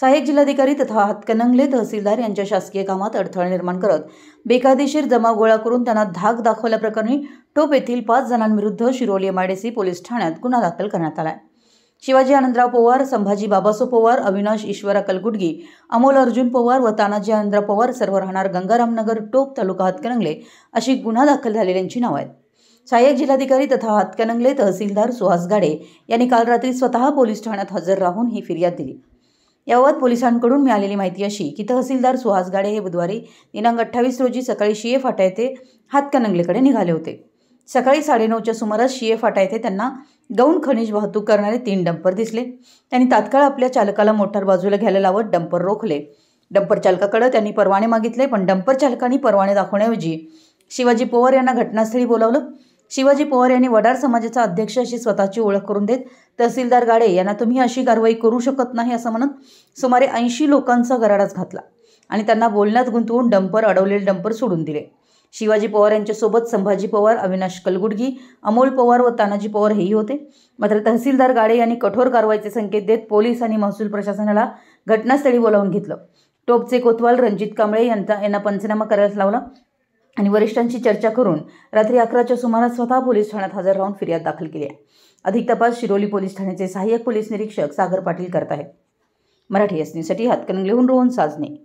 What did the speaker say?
सहाय्यक जिल्हाधिकारी तथा हातकनंगले तहसीलदार यांच्या शासकीय कामात अडथळा निर्माण करत बेकायदेशीर जमा गोळा करून त्यांना धाक दाखवल्याप्रकरणी टोप येथील पाच जणांविरुद्ध शिरोली माडेसी पोलीस ठाण्यात गुन्हा दाखल करण्यात आला शिवाजी आनंदराव पवार संभाजी बाबासो पवार अविनाश ईश्वरा कलगुडगी अमोल अर्जुन पवार व तानाजी आनंदराव पवार सर्व राहणार गंगारामनगर टोप तालुका हातकनंगले अशी गुन्हा दाखल झालेल्यांची नावं आहेत सहाय्यक जिल्हाधिकारी तथा हातकणंगले तहसीलदार सुहास गाडे यांनी काल रात्री स्वतः पोलीस ठाण्यात हजर राहून ही फिर्याद दिली याबाबत पोलिसांकडून मिळालेली माहिती अशी की तहसीलदार सुहास गाडे हे बुधवारी दिनांक अठ्ठावीस रोजी सकाळी शिये फाटा येथे हातकनंगलेकडे निघाले होते सकाळी साडेनऊच्या सुमारास शिये फाटा येथे त्यांना गौण खनिज वाहतूक करणारे तीन डंपर दिसले त्यांनी तात्काळ आपल्या चालकाला मोठ्या बाजूला घ्यायला लावत डंपर रोखले डंपर चालकाकडे त्यांनी परवाने मागितले पण डंपर चालकांनी परवाने दाखवण्याऐवजी शिवाजी पवार यांना घटनास्थळी बोलावलं शिवाजी पवार यांनी वडार समाजाचा अध्यक्ष अशी स्वतःची ओळख करून देत तहसीलदार गाडे यांना तुम्ही अशी कारवाई करू शकत नाही असं म्हणत सुमारे ऐंशी लोकांचा गराडाच घातला आणि त्यांना बोलण्यात गुंतवून डंपर अडवलेले डंपर सोडून दिले शिवाजी पवार यांच्यासोबत संभाजी पवार अविनाश कलगुडगी अमोल पवार व तानाजी पवार हेही होते मात्र तहसीलदार गाडे यांनी कठोर कारवाईचे संकेत देत पोलीस आणि महसूल प्रशासनाला घटनास्थळी बोलावून घेतलं टोपचे कोतवाल रणजित कांबळे यांचा यांना पंचनामा करायला लावला आणि वरिष्ठांशी चर्चा करून रात्री अकराच्या सुमारास स्वतः पोलीस ठाण्यात हजर राहून फिर्याद दाखल केली आहे अधिक तपास शिरोली पोलीस ठाण्याचे सहाय्यक पोलीस निरीक्षक सागर पाटील करत आहेत मराठी एस हातकणंगलेहून रोहन साजने